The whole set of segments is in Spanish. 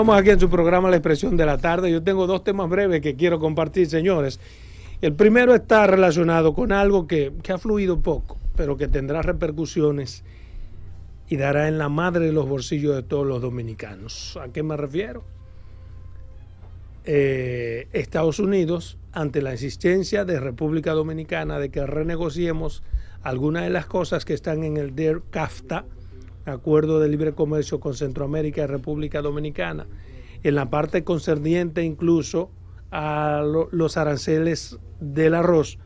Estamos aquí en su programa La Expresión de la Tarde. Yo tengo dos temas breves que quiero compartir, señores. El primero está relacionado con algo que, ha fluido poco, pero que tendrá repercusiones y dará en la madre de los bolsillos de todos los dominicanos. ¿A qué me refiero? Eh, Estados Unidos, ante la existencia de República Dominicana de que renegociemos algunas de las cosas que están en el DER CAFTA, acuerdo de libre comercio con Centroamérica y República Dominicana, en la parte concerniente incluso a los aranceles del arroz.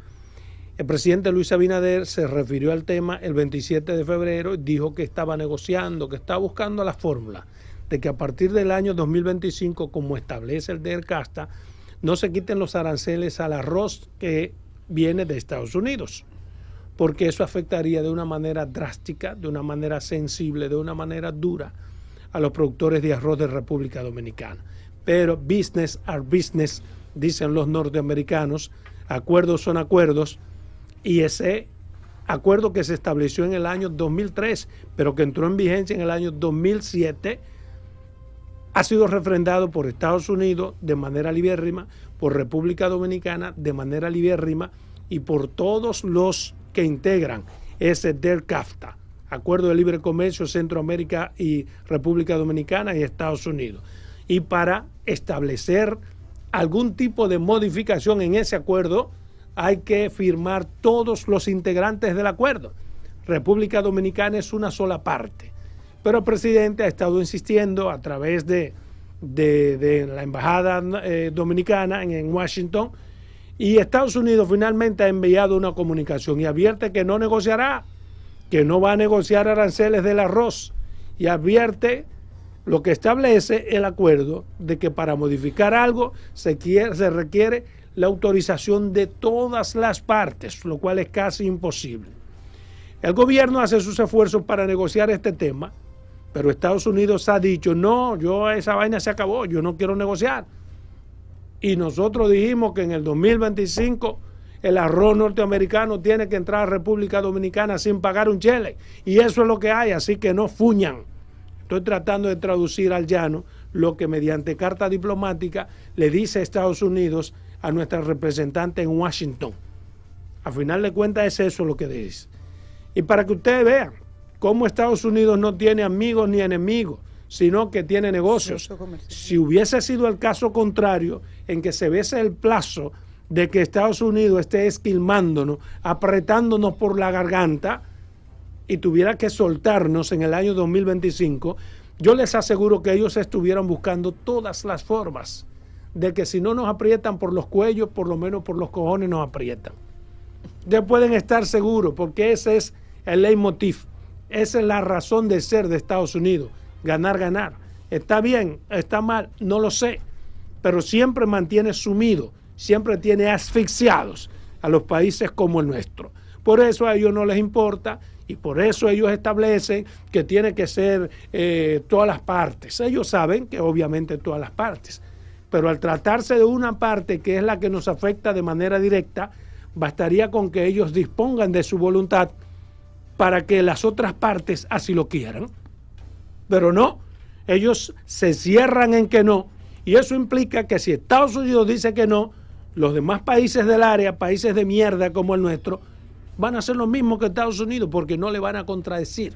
El presidente Luis Abinader se refirió al tema el 27 de febrero, y dijo que estaba negociando, que estaba buscando la fórmula de que a partir del año 2025, como establece el DERCASTA, no se quiten los aranceles al arroz que viene de Estados Unidos porque eso afectaría de una manera drástica, de una manera sensible, de una manera dura a los productores de arroz de República Dominicana. Pero business are business, dicen los norteamericanos, acuerdos son acuerdos, y ese acuerdo que se estableció en el año 2003, pero que entró en vigencia en el año 2007, ha sido refrendado por Estados Unidos de manera libérrima, por República Dominicana de manera libérrima y por todos los que integran ese CAFTA Acuerdo de Libre Comercio Centroamérica y República Dominicana y Estados Unidos, y para establecer algún tipo de modificación en ese acuerdo, hay que firmar todos los integrantes del acuerdo. República Dominicana es una sola parte. Pero el presidente ha estado insistiendo a través de, la Embajada eh, Dominicana en Washington y Estados Unidos finalmente ha enviado una comunicación y advierte que no negociará, que no va a negociar aranceles del arroz. Y advierte lo que establece el acuerdo de que para modificar algo se, requiere la autorización de todas las partes, lo cual es casi imposible. El gobierno hace sus esfuerzos para negociar este tema, pero Estados Unidos ha dicho, no, yo esa vaina se acabó, yo no quiero negociar. Y nosotros dijimos que en el 2025 el arroz norteamericano tiene que entrar a República Dominicana sin pagar un chile. Y eso es lo que hay, así que no fuñan. Estoy tratando de traducir al llano lo que mediante carta diplomática le dice Estados Unidos a nuestra representante en Washington. A final de cuentas es eso lo que dice. Y para que ustedes vean cómo Estados Unidos no tiene amigos ni enemigos sino que tiene negocios. Si hubiese sido el caso contrario, en que se viese el plazo de que Estados Unidos esté esquilmándonos, apretándonos por la garganta y tuviera que soltarnos en el año 2025, yo les aseguro que ellos estuvieran buscando todas las formas de que si no nos aprietan por los cuellos, por lo menos por los cojones nos aprietan. Ya pueden estar seguros, porque ese es el leitmotiv, esa es la razón de ser de Estados Unidos ganar, ganar. Está bien, está mal, no lo sé, pero siempre mantiene sumido, siempre tiene asfixiados a los países como el nuestro. Por eso a ellos no les importa y por eso ellos establecen que tiene que ser eh, todas las partes. Ellos saben que obviamente todas las partes, pero al tratarse de una parte que es la que nos afecta de manera directa, bastaría con que ellos dispongan de su voluntad para que las otras partes así lo quieran. Pero no, ellos se cierran en que no. Y eso implica que si Estados Unidos dice que no, los demás países del área, países de mierda como el nuestro, van a hacer lo mismo que Estados Unidos porque no le van a contradecir.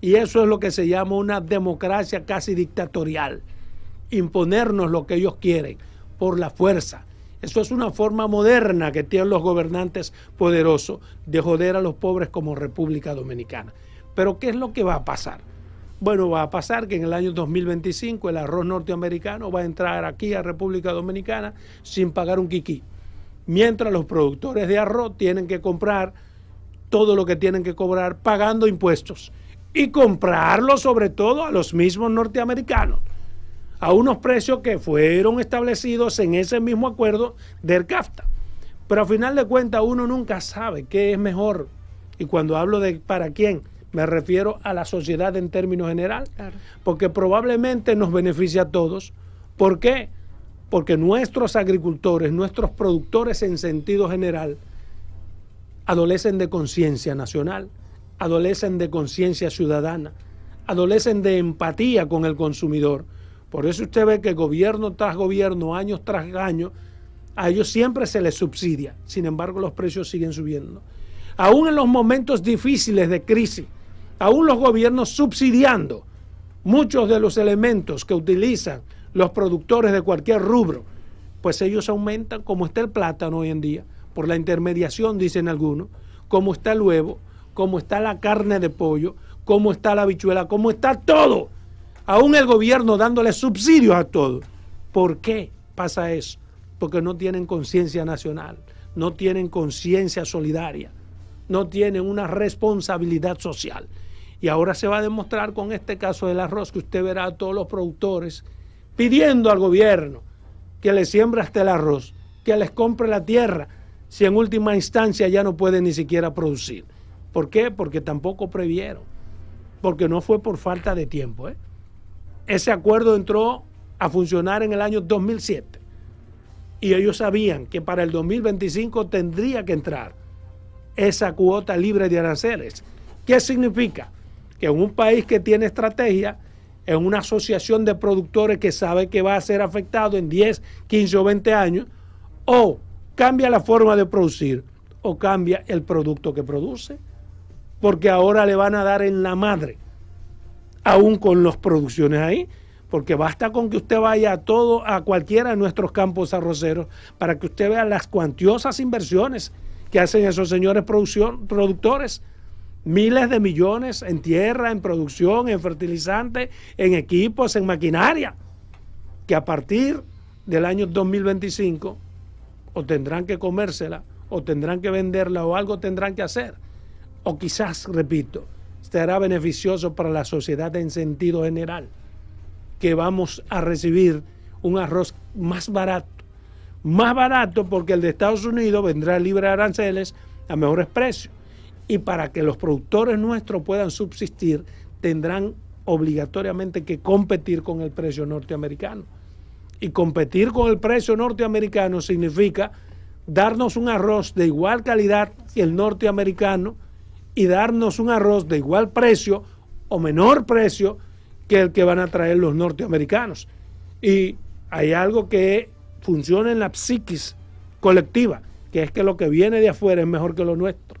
Y eso es lo que se llama una democracia casi dictatorial. Imponernos lo que ellos quieren por la fuerza. Eso es una forma moderna que tienen los gobernantes poderosos de joder a los pobres como República Dominicana. Pero ¿qué es lo que va a pasar? Bueno, va a pasar que en el año 2025 el arroz norteamericano va a entrar aquí a República Dominicana sin pagar un kiki, Mientras los productores de arroz tienen que comprar todo lo que tienen que cobrar pagando impuestos y comprarlo sobre todo a los mismos norteamericanos a unos precios que fueron establecidos en ese mismo acuerdo del CAFTA. Pero a final de cuentas uno nunca sabe qué es mejor. Y cuando hablo de para quién, me refiero a la sociedad en términos general, porque probablemente nos beneficia a todos. ¿Por qué? Porque nuestros agricultores, nuestros productores en sentido general, adolecen de conciencia nacional, adolecen de conciencia ciudadana, adolecen de empatía con el consumidor. Por eso usted ve que gobierno tras gobierno, años tras año, a ellos siempre se les subsidia. Sin embargo, los precios siguen subiendo. Aún en los momentos difíciles de crisis, aún los gobiernos subsidiando muchos de los elementos que utilizan los productores de cualquier rubro, pues ellos aumentan como está el plátano hoy en día, por la intermediación dicen algunos, como está el huevo, como está la carne de pollo, como está la bichuela, como está todo. Aún el gobierno dándole subsidios a todo. ¿Por qué pasa eso? Porque no tienen conciencia nacional, no tienen conciencia solidaria, no tienen una responsabilidad social. Y ahora se va a demostrar con este caso del arroz que usted verá a todos los productores pidiendo al gobierno que le siembre hasta el arroz, que les compre la tierra, si en última instancia ya no pueden ni siquiera producir. ¿Por qué? Porque tampoco previeron, porque no fue por falta de tiempo. ¿eh? Ese acuerdo entró a funcionar en el año 2007 y ellos sabían que para el 2025 tendría que entrar esa cuota libre de aranceles. ¿Qué significa? que en un país que tiene estrategia, en una asociación de productores que sabe que va a ser afectado en 10, 15 o 20 años, o cambia la forma de producir o cambia el producto que produce, porque ahora le van a dar en la madre, aún con las producciones ahí, porque basta con que usted vaya a todo, a cualquiera de nuestros campos arroceros, para que usted vea las cuantiosas inversiones que hacen esos señores producción, productores miles de millones en tierra, en producción, en fertilizantes, en equipos, en maquinaria, que a partir del año 2025 o tendrán que comérsela, o tendrán que venderla, o algo tendrán que hacer. O quizás, repito, será beneficioso para la sociedad en sentido general, que vamos a recibir un arroz más barato. Más barato porque el de Estados Unidos vendrá libre de aranceles a mejores precios. Y para que los productores nuestros puedan subsistir, tendrán obligatoriamente que competir con el precio norteamericano. Y competir con el precio norteamericano significa darnos un arroz de igual calidad que el norteamericano y darnos un arroz de igual precio o menor precio que el que van a traer los norteamericanos. Y hay algo que funciona en la psiquis colectiva, que es que lo que viene de afuera es mejor que lo nuestro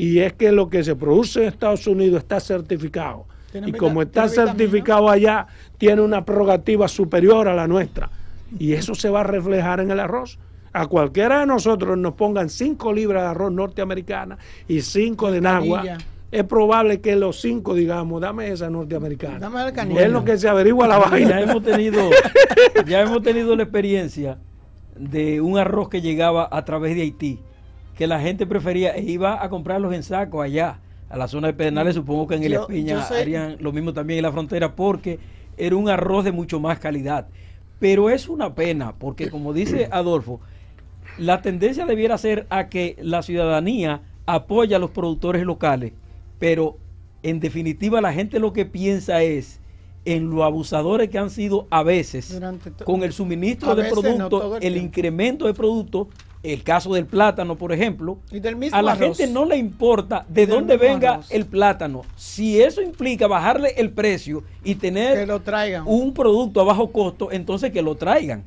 y es que lo que se produce en Estados Unidos está certificado. Y como está certificado allá, tiene una prerrogativa superior a la nuestra. Y eso se va a reflejar en el arroz. A cualquiera de nosotros nos pongan cinco libras de arroz norteamericana y cinco de nagua. Es probable que los cinco digamos, dame esa norteamericana. Dame Es lo que se averigua la vaina. hemos tenido, ya hemos tenido la experiencia de un arroz que llegaba a través de Haití que la gente prefería iba a comprarlos en saco allá, a la zona de Pedernales, supongo que en El Espiña harían lo mismo también en la frontera, porque era un arroz de mucho más calidad. Pero es una pena, porque como dice Adolfo, la tendencia debiera ser a que la ciudadanía apoya a los productores locales, pero en definitiva la gente lo que piensa es en los abusadores que han sido a veces con el suministro de productos, el incremento de productos el caso del plátano, por ejemplo, a la gente no le importa de dónde venga el plátano. Si eso implica bajarle el precio y tener lo un producto a bajo costo, entonces que lo traigan.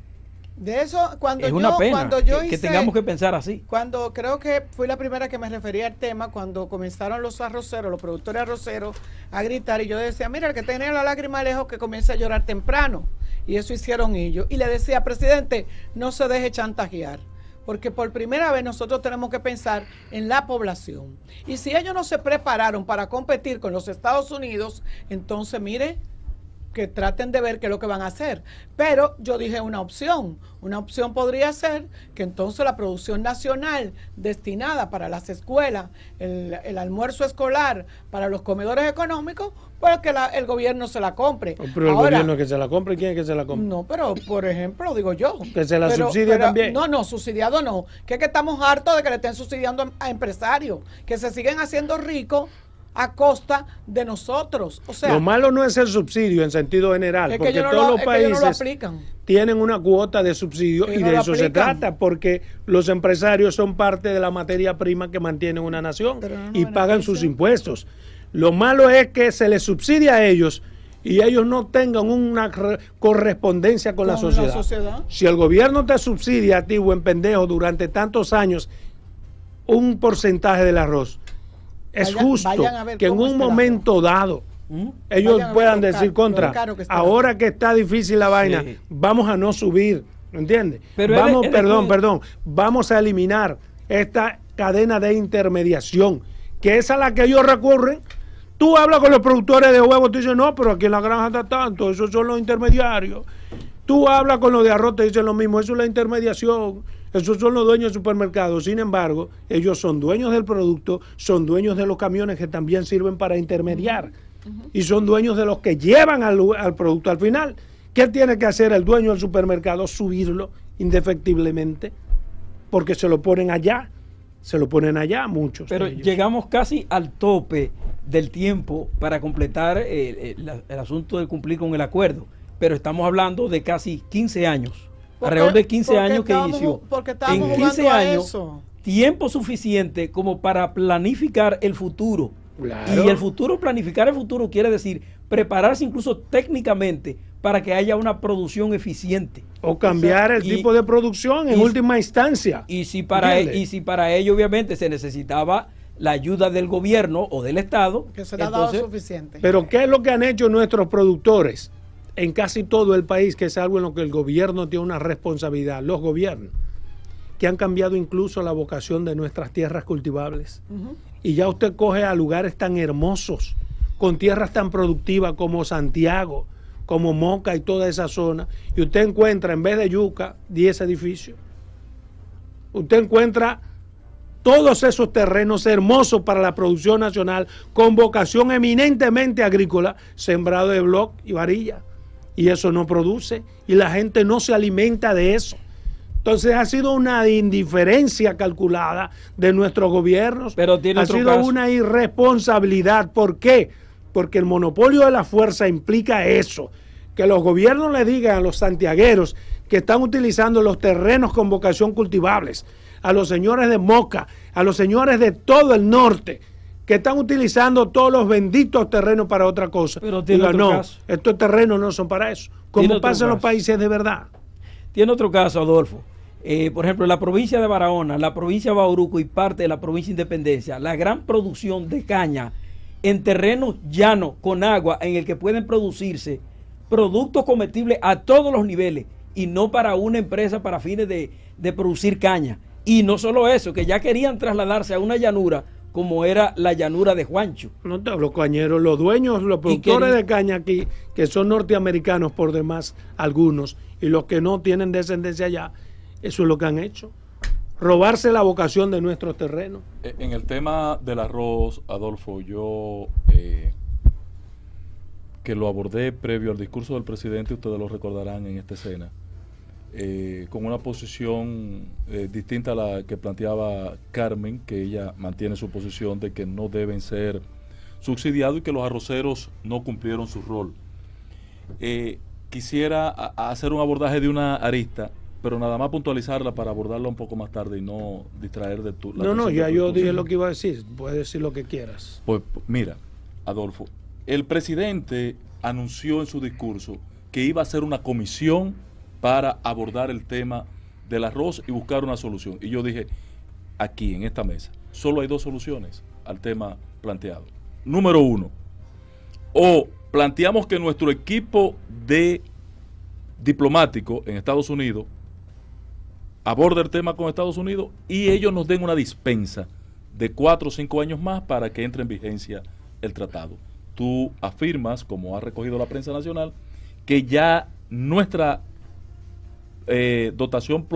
De eso, cuando es yo, una cuando yo que, tengamos que pensar así. Cuando creo que fui la primera que me refería al tema, cuando comenzaron los arroceros, los productores arroceros, a gritar, y yo decía, mira, el que tenía la lágrima lejos que comience a llorar temprano. Y eso hicieron ellos. Y le decía, presidente, no se deje chantajear porque por primera vez nosotros tenemos que pensar en la población. Y si ellos no se prepararon para competir con los Estados Unidos, entonces mire, que traten de ver qué es lo que van a hacer. Pero yo dije una opción. Una opción podría ser que entonces la producción nacional destinada para las escuelas, el, almuerzo escolar, para los comedores económicos, pues que el gobierno se la compre. Pero el gobierno que se la compre, ¿quién es que se la compre? No, pero por ejemplo, digo yo. Que se la subsidie también. No, no, subsidiado no. Que es que estamos hartos de que le estén subsidiando a empresarios, que se siguen haciendo ricos a costa de nosotros. O sea, lo malo no es el subsidio en sentido general, porque todos los países tienen una cuota de subsidio y, de eso se trata, porque los empresarios son parte de la materia prima que mantiene una nación y pagan sus impuestos. Lo malo es que se les subsidia a ellos y ellos no tengan una correspondencia con, la, sociedad. Si el gobierno te subsidia a ti, buen pendejo, durante tantos años, un porcentaje del arroz es justo que en un momento dado ¿Mm? ellos puedan decir contra, ahora que está difícil la vaina, vamos a no subir, ¿entiendes? vamos, perdón, perdón, vamos a eliminar esta cadena de intermediación, que es a la que ellos recurren. Tú hablas con los productores de huevos, tú dices, no, pero aquí en la granja está tanto, esos son los intermediarios. Tú hablas con los de arroz, te dicen lo mismo, eso es la intermediación. Esos son los dueños del supermercado. Sin embargo, ellos son dueños del producto, son dueños de los camiones que también sirven para intermediar y son dueños de los que llevan al, producto al final. ¿Qué tiene que hacer el dueño del supermercado? Subirlo indefectiblemente porque se lo ponen allá, se lo ponen allá muchos. Pero llegamos casi al tope del tiempo para completar eh, eh, el asunto de cumplir con el acuerdo, pero estamos hablando de casi 15 años alrededor de 15 años que inició. Porque en 15 años, tiempo suficiente como para planificar el futuro. Y el futuro, planificar el futuro quiere decir prepararse incluso técnicamente para que haya una producción eficiente. O cambiar el tipo de producción en última instancia. Y si, para, e, y si para ello obviamente se necesitaba la ayuda del gobierno o del Estado. Que se suficiente. Pero ¿qué es lo que han hecho nuestros productores? en casi todo el país, que es algo en lo que el gobierno tiene una responsabilidad, los gobiernos, que han cambiado incluso la vocación de nuestras tierras cultivables. Y ya usted coge a lugares tan hermosos, con tierras tan productivas como Santiago, como Moca y toda esa zona, y usted encuentra en vez de yuca 10 edificios. Usted encuentra todos esos terrenos hermosos para la producción nacional con vocación eminentemente agrícola, sembrado de bloc y varilla y eso no produce y la gente no se alimenta de eso. Entonces ha sido una indiferencia calculada de nuestros gobiernos. Pero ha sido una irresponsabilidad. ¿Por qué? Porque el monopolio de la fuerza implica eso. Que los gobiernos le digan a los santiagueros que están utilizando los terrenos con vocación cultivables, a los señores de Moca, a los señores de todo el norte, que están utilizando todos los benditos terrenos para otra cosa. Pero no, estos terrenos no son para eso, como pasa en los países de verdad. Tiene otro caso, Adolfo. Eh, por ejemplo, la provincia de Barahona, la provincia de Bauruco y parte de la provincia de Independencia, la gran producción de caña en terrenos llanos con agua en el que pueden producirse productos comestibles a todos los niveles y no para una empresa para fines de, de producir caña. Y no solo eso, que ya querían trasladarse a una llanura como era la llanura de Juancho. No, los cañeros, los dueños, los productores de caña aquí, que son norteamericanos por demás, algunos, y los que no tienen descendencia allá, eso es lo que han hecho. Robarse la vocación de nuestro terreno eh, En el tema del arroz, Adolfo, yo eh, que lo abordé previo al discurso del presidente, ustedes lo recordarán en esta escena eh, con una posición eh, distinta a la que planteaba Carmen, que ella mantiene su posición de que no deben ser subsidiados y que los arroceros no cumplieron su rol. Eh, quisiera hacer un abordaje de una arista, pero nada más puntualizarla para abordarla un poco más tarde y no distraer de tu... no, no, ya yo dije lo que iba a decir, puedes decir lo que quieras. Pues, pues mira, Adolfo, el presidente anunció en su discurso que iba a hacer una comisión para abordar el tema del arroz y buscar una solución. Y yo dije, aquí, en esta mesa, solo hay dos soluciones al tema planteado. Número uno, o planteamos que nuestro equipo de diplomático en Estados Unidos aborde el tema con Estados Unidos y ellos nos den una dispensa de cuatro o cinco años más para que entre en vigencia el tratado. Tú afirmas, como ha recogido la prensa nacional, que ya nuestra eh, dotación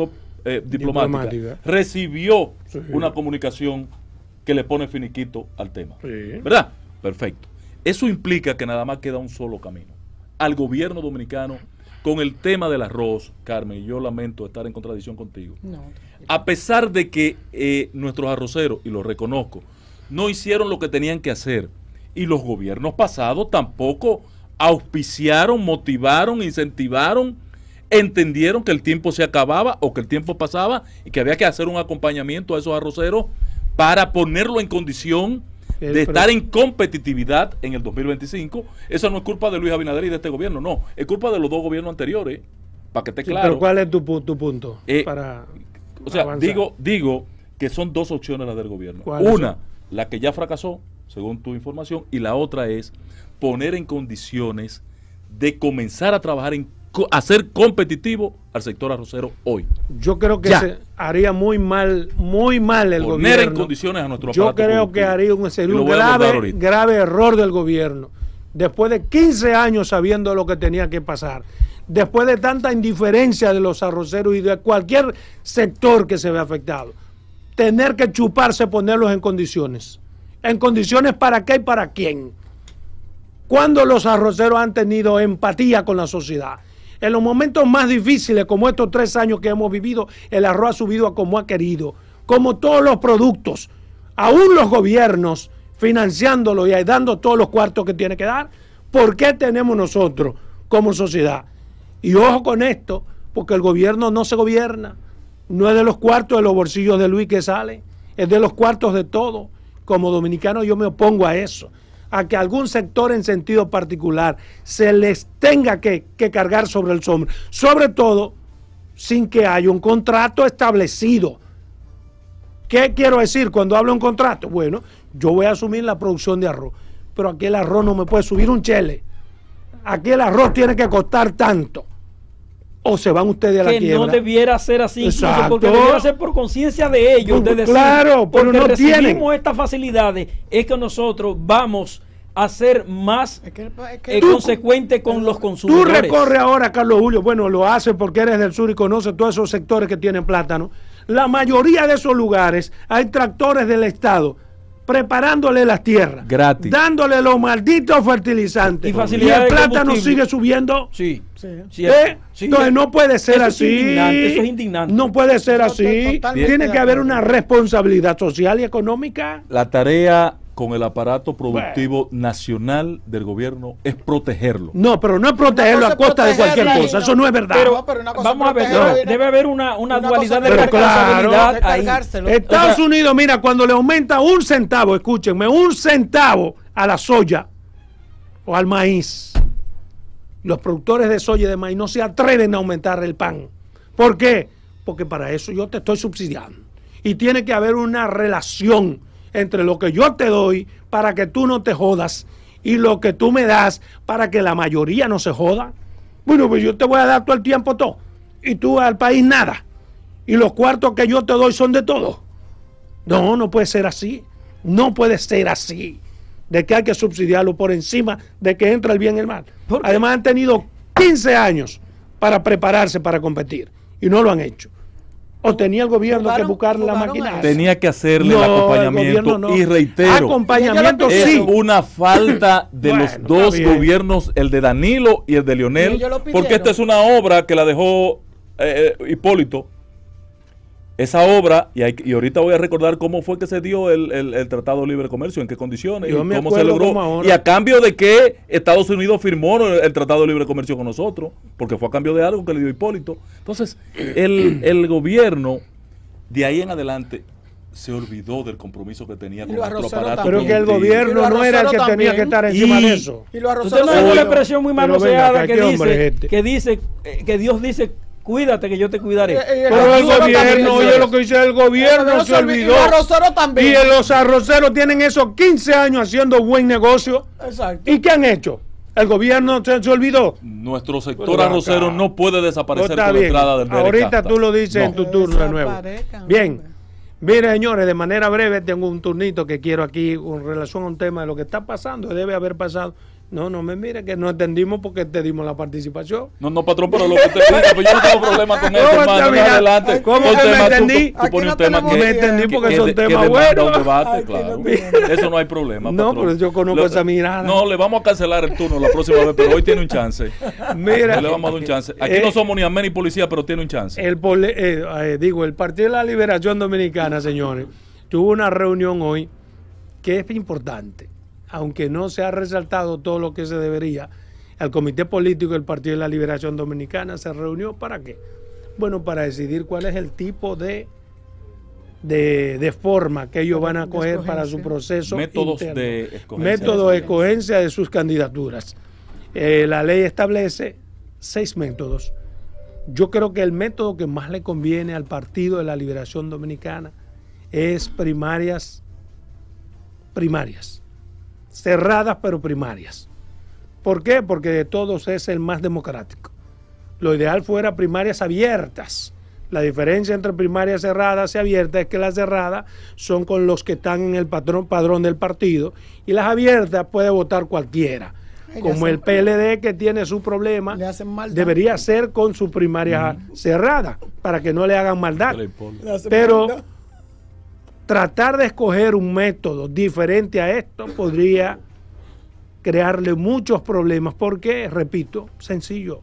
eh, diplomática, recibió una comunicación que le pone finiquito al tema. ¿Verdad? Perfecto. Eso implica que nada más queda un solo camino. Al gobierno dominicano, con el tema del arroz, Carmen, yo lamento estar en contradicción contigo. A pesar de que eh, nuestros arroceros, y lo reconozco, no hicieron lo que tenían que hacer, y los gobiernos pasados tampoco auspiciaron, motivaron, incentivaron entendieron que el tiempo se acababa o que el tiempo pasaba y que había que hacer un acompañamiento a esos arroceros para ponerlo en condición de estar en competitividad en el 2025. Eso no es culpa de Luis Abinader y de este gobierno, no. Es culpa de los dos gobiernos anteriores, para que esté claro. pero ¿cuál es tu, tu punto? Eh, para o sea, digo digo que son dos opciones las del gobierno. Una, la que ya fracasó, según tu información, y la otra es poner en condiciones de comenzar a trabajar en hacer competitivo al sector arrocero hoy. Yo creo que haría muy mal, muy mal el gobierno. en condiciones a nuestro Yo creo que haría un, grave, error del gobierno. Después de 15 años sabiendo lo que tenía que pasar, después de tanta indiferencia de los arroceros y de cualquier sector que se ve afectado, tener que chuparse, ponerlos en condiciones. ¿En condiciones para qué y para quién? Cuando los arroceros han tenido empatía con la sociedad? En los momentos más difíciles, como estos tres años que hemos vivido, el arroz ha subido a como ha querido. Como todos los productos, aún los gobiernos financiándolo y dando todos los cuartos que tiene que dar. ¿Por qué tenemos nosotros como sociedad? Y ojo con esto, porque el gobierno no se gobierna. No es de los cuartos de los bolsillos de Luis que sale, es de los cuartos de todo. Como dominicano yo me opongo a eso a que algún sector en sentido particular se les tenga que, cargar sobre el sombrero, sobre todo sin que haya un contrato establecido. ¿Qué quiero decir cuando hablo de un contrato? Bueno, yo voy a asumir la producción de arroz, pero aquí el arroz no me puede subir un chele. Aquí el arroz tiene que costar tanto o se van ustedes a la que no debiera ser así, Exacto. porque debiera ser por conciencia de ellos. de claro, pero porque no estas facilidades, es que nosotros vamos a ser más consecuentes eh, consecuente con los consumidores. Tú recorres ahora, Carlos Julio, bueno, lo haces porque eres del sur y conoces todos esos sectores que tienen plátano. La mayoría de esos lugares hay tractores del Estado preparándole las tierras. Dándole los malditos fertilizantes. Y, el plátano sigue subiendo. Sí. ¿Eh? Entonces no puede ser así. Eso es indignante. No puede ser así. Tiene que haber una responsabilidad social y económica. La tarea con el aparato productivo nacional del gobierno es protegerlo. No, pero no es protegerlo a costa de cualquier cosa. Eso no es verdad. Vamos a ver, debe haber una, dualidad de responsabilidad. Claro, Estados Unidos, mira, cuando le aumenta un centavo, escúchenme, un centavo a la soya o al maíz, los productores de soya y de maíz no se atreven a aumentar el pan. ¿Por qué? Porque para eso yo te estoy subsidiando. Y tiene que haber una relación entre lo que yo te doy para que tú no te jodas y lo que tú me das para que la mayoría no se joda. Bueno, pues yo te voy a dar todo el tiempo todo y tú al país nada. Y los cuartos que yo te doy son de todo. No, no puede ser así. No puede ser así. De que hay que subsidiarlo por encima de que entra el bien y el mal. Además han tenido 15 años para prepararse para competir y no lo han hecho o tenía el gobierno que buscar la maquinaria. Tenía que hacerle el acompañamiento y reitero, acompañamiento una falta de los dos gobiernos, el de Danilo y el de Lionel, porque esta es una obra que la dejó eh, eh, Hipólito esa obra, y, ahorita voy a recordar cómo fue que se dio el, Tratado de Libre Comercio, en qué condiciones, y cómo se logró, y a cambio de que Estados Unidos firmó el, Tratado de Libre Comercio con nosotros, porque fue a cambio de algo que le dio Hipólito. Entonces, el, gobierno, de ahí en adelante, se olvidó del compromiso que tenía con nuestro aparato. Pero que el gobierno no era el que tenía que estar encima de eso. Y lo Usted no una expresión muy manoseada que dice eh, que Dios dice cuídate que yo te cuidaré. Eh, eh, Pero el gobierno, oye lo que dice el gobierno, se olvidó. Y, arroceros también. y los arroceros tienen esos 15 años haciendo buen negocio. Exacto. ¿Y qué han hecho? El gobierno se, olvidó. Nuestro sector arrocero no puede desaparecer por pues la entrada del Ahorita tú lo dices en tu turno de nuevo. Bien. Mire, señores, de manera breve tengo un turnito que quiero aquí con relación a un tema de lo que está pasando, debe haber pasado no, no me mire, que no entendimos porque te dimos la participación. No, no, patrón, pero lo que te digo, pero pues yo no tengo problema con eso, hermano. Mira, adelante. ¿Cómo que me entendí? Tú, pones no un tema que, me entendí porque son temas buenos. debate, claro. eso no hay problema, patrón. No, pero yo conozco esa mirada. No, le vamos a cancelar el turno la próxima vez, pero hoy tiene un chance. Mira. le vamos a dar un chance. Aquí eh, no somos ni amén ni policía, pero tiene un chance. El eh, eh, digo, el Partido de la Liberación Dominicana, señores, tuvo una reunión hoy que es importante aunque no se ha resaltado todo lo que se debería, el Comité Político del Partido de la Liberación Dominicana se reunió para qué? Bueno, para decidir cuál es el tipo de, de, forma que ellos van a coger para su proceso. Métodos de escogencia. de de sus candidaturas. Eh, la ley establece seis métodos. Yo creo que el método que más le conviene al Partido de la Liberación Dominicana es primarias, primarias cerradas pero primarias. ¿Por qué? Porque de todos es el más democrático. Lo ideal fuera primarias abiertas. La diferencia entre primarias cerradas y abiertas es que las cerradas son con los que están en el padrón del partido y las abiertas puede votar cualquiera. Como el PLD que tiene su problema, debería ser con su primaria cerrada para que no le hagan maldad. Pero tratar de escoger un método diferente a esto podría crearle muchos problemas. porque, Repito, sencillo,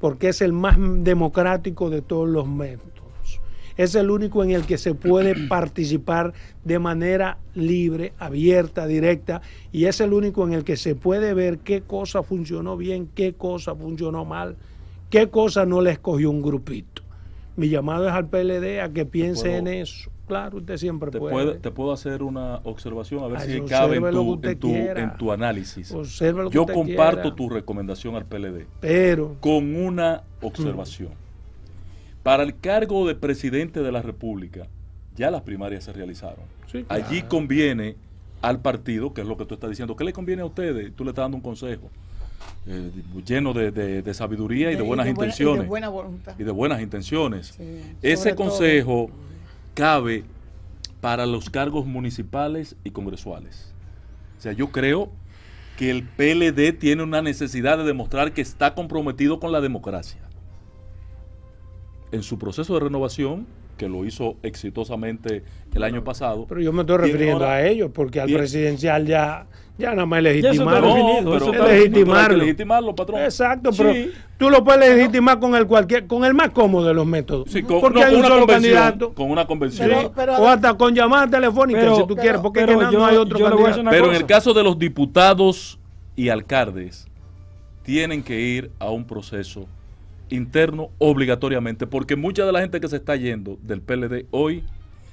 porque es el más democrático de todos los métodos. Es el único en el que se puede participar de manera libre, abierta, directa, y es el único en el que se puede ver qué cosa funcionó bien, qué cosa funcionó mal, qué cosa no le escogió un grupito. Mi llamado es al PLD a que piense en eso Claro, usted siempre te puede. Te puedo hacer una observación, a ver si cabe en tu, en, tu, análisis. Yo comparto tu recomendación al PLD, pero con una observación. Mm. Para el cargo de presidente de la República, ya las primarias se realizaron. Allí conviene al partido, que es lo que tú estás diciendo, ¿qué le conviene a ustedes? Tú le estás dando un consejo. Eh, lleno de, sabiduría y de, buenas intenciones. Y de, buena voluntad. y de buenas intenciones. Ese consejo cabe para los cargos municipales y congresuales. O sea, yo creo que el PLD tiene una necesidad de demostrar que está comprometido con la democracia. En su proceso de renovación, que lo hizo exitosamente el año pasado. Pero yo me estoy refiriendo a ellos, porque al presidencial ya, ya nada más legitimarlo. No, pero, es legitimarlo. legitimarlo patrón. Exacto, pero tú lo puedes legitimar con el cualquier, con el más cómodo de los métodos. Sí, con, porque hay un solo candidato. Con una convención. o hasta con llamada telefónica, si tú quieres, porque no hay otro candidato. Pero en el caso de los diputados y alcaldes, tienen que ir a un proceso interno obligatoriamente, porque mucha de la gente que se está yendo del PLD hoy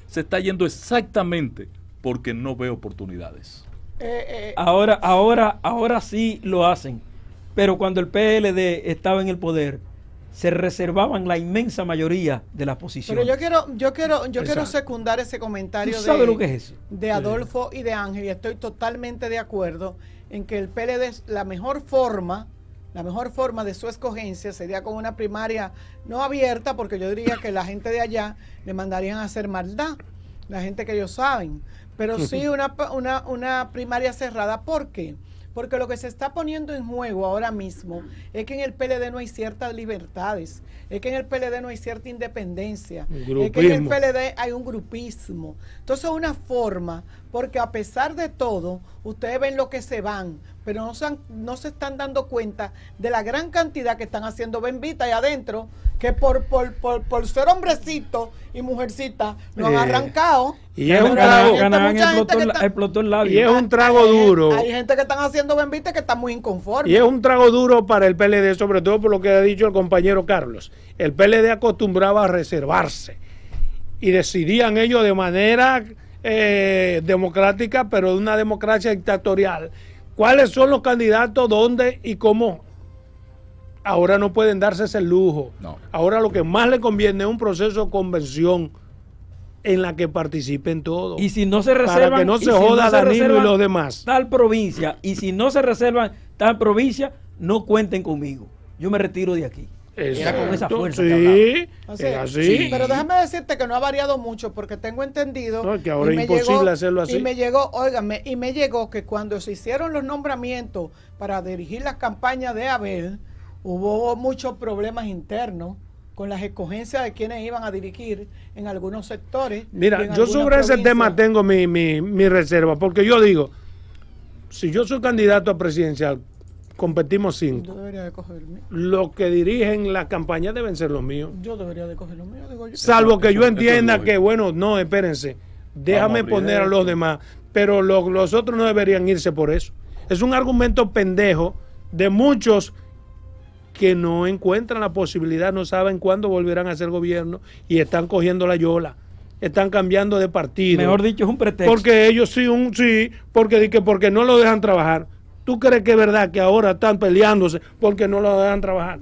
se está yendo exactamente porque no ve oportunidades. Eh, eh. Ahora, ahora, ahora sí lo hacen, pero cuando el PLD estaba en el poder se reservaban la inmensa mayoría de las posiciones. Pero yo quiero, yo quiero, yo quiero secundar ese comentario de, de Adolfo y de Ángel, y estoy totalmente de acuerdo en que el PLD es la mejor forma la mejor forma de su escogencia sería con una primaria no abierta, porque yo diría que la gente de allá le mandarían a hacer maldad, la gente que ellos saben, pero sí una, primaria cerrada. ¿Por qué? Porque lo que se está poniendo en juego ahora mismo es que en el PLD no hay ciertas libertades, es que en el PLD no hay cierta independencia, es que en el PLD hay un grupismo. Entonces, es una forma, porque a pesar de todo, ustedes ven lo que se van, pero no se, no se están dando cuenta de la gran cantidad que están haciendo Bendita allá adentro, que por, por, ser hombrecito y mujercita nos han arrancado. Y es un trago, explotó, el labio. Y es un trago duro. Hay, gente que están haciendo Benvita que está muy inconforme. Y es un trago duro para el PLD, sobre todo por lo que ha dicho el compañero Carlos. El PLD acostumbraba a reservarse y decidían ellos de manera eh, democrática, pero de una democracia dictatorial cuáles son los candidatos, dónde y cómo. Ahora no pueden darse ese lujo. Ahora lo que más le conviene es un proceso de convención en la que participen todos. Y si no se reservan. que no se joda y los demás. Tal provincia. Y si no se reservan tal provincia, no cuenten conmigo. Yo me retiro de aquí pero déjame decirte que no ha variado mucho porque tengo entendido. que ahora es imposible hacerlo así. Y me llegó, óigame, y me llegó que cuando se hicieron los nombramientos para dirigir la campaña de Abel, hubo muchos problemas internos con las escogencias de quienes iban a dirigir en algunos sectores. Mira, yo sobre ese tema tengo mi, mi reserva porque yo digo, si yo soy candidato a presidencial, competimos cinco. Los que dirigen la campaña deben ser los míos. Yo debería de coger los míos. Digo Salvo que yo entienda que, bueno, no, espérense, déjame poner a los demás. Pero los, otros no deberían irse por eso. Es un argumento pendejo de muchos que no encuentran la posibilidad, no saben cuándo volverán a ser gobierno y están cogiendo la yola están cambiando de partido. Mejor dicho, es un pretexto. Porque ellos sí, un sí, porque, porque no lo dejan trabajar. ¿Tú crees que es verdad que ahora están peleándose porque no lo dejan trabajar?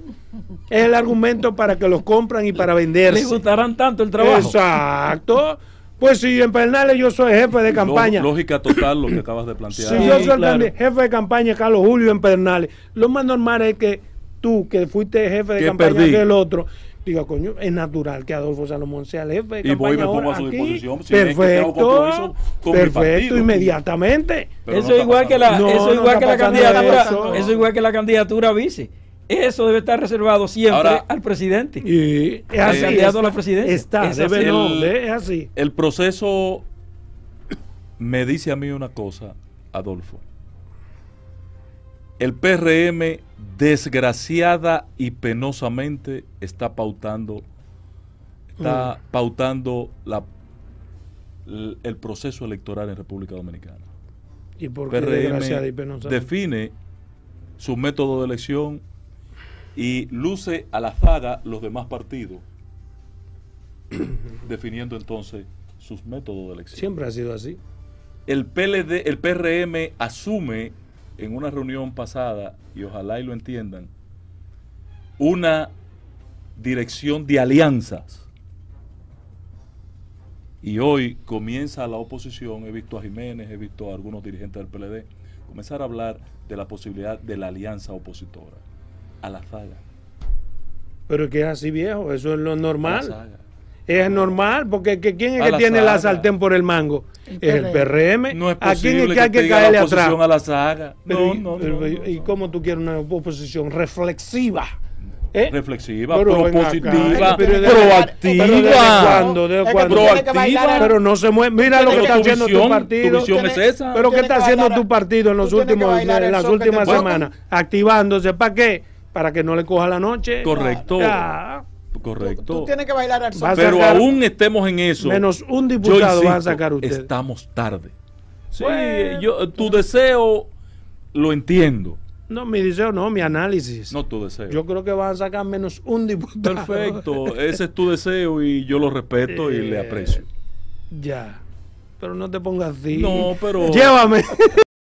Es el argumento para que los compran y para venderse. Les gustarán tanto el trabajo. Exacto. Pues si en Pernales yo soy jefe de campaña. Lógica total lo que acabas de plantear. Si sí, yo soy jefe de campaña, Carlos Julio en Pernales, lo más normal es que tú, que fuiste jefe de campaña que el otro, Digo, coño, es natural que Adolfo Salomón sea el jefe. y voy y me pongo a su disposición. perfecto, perfecto, inmediatamente. eso es igual que la, candidatura, eso. igual que la candidatura vice. Eso debe estar reservado siempre al presidente. Y es así. a la presidencia. Está, ¿eh? es así. El proceso me dice a mí una cosa, Adolfo. El PRM desgraciada y penosamente está pautando está mm. pautando la, el proceso electoral en República Dominicana. ¿Y por qué y penosamente? define su método de elección y luce a la zaga los demás partidos definiendo entonces sus métodos de elección. Siempre ha sido así. El PLD, el PRM asume en una reunión pasada, y ojalá y lo entiendan, una dirección de alianzas. Y hoy comienza la oposición, he visto a Jiménez, he visto a algunos dirigentes del PLD, comenzar a hablar de la posibilidad de la alianza opositora a la saga. Pero es que es así viejo, eso es lo normal. Es normal, porque ¿quién es que tiene la sartén por el mango? Es el PRM. No es ¿A que, hay que A la saga. no, no, ¿Y cómo tú quieres una oposición reflexiva? ¿Eh? reflexiva, propositiva, proactiva, pero pero no se mueve. Mira lo que está haciendo tu partido. es esa. Pero qué está haciendo tu partido en los últimos, en las últimas semanas, activándose. ¿Para qué? Para que no le coja la noche. Correcto. Correcto. Pero aún estemos en eso. Menos un diputado va a sacar usted. Estamos tarde. tu deseo lo entiendo. No, mi deseo no, mi análisis. No tu deseo. Yo creo que van a sacar menos un diputado. Perfecto, ese es tu deseo y yo lo respeto y le eh, aprecio. Ya, pero no te pongas así. No, pero... Llévame.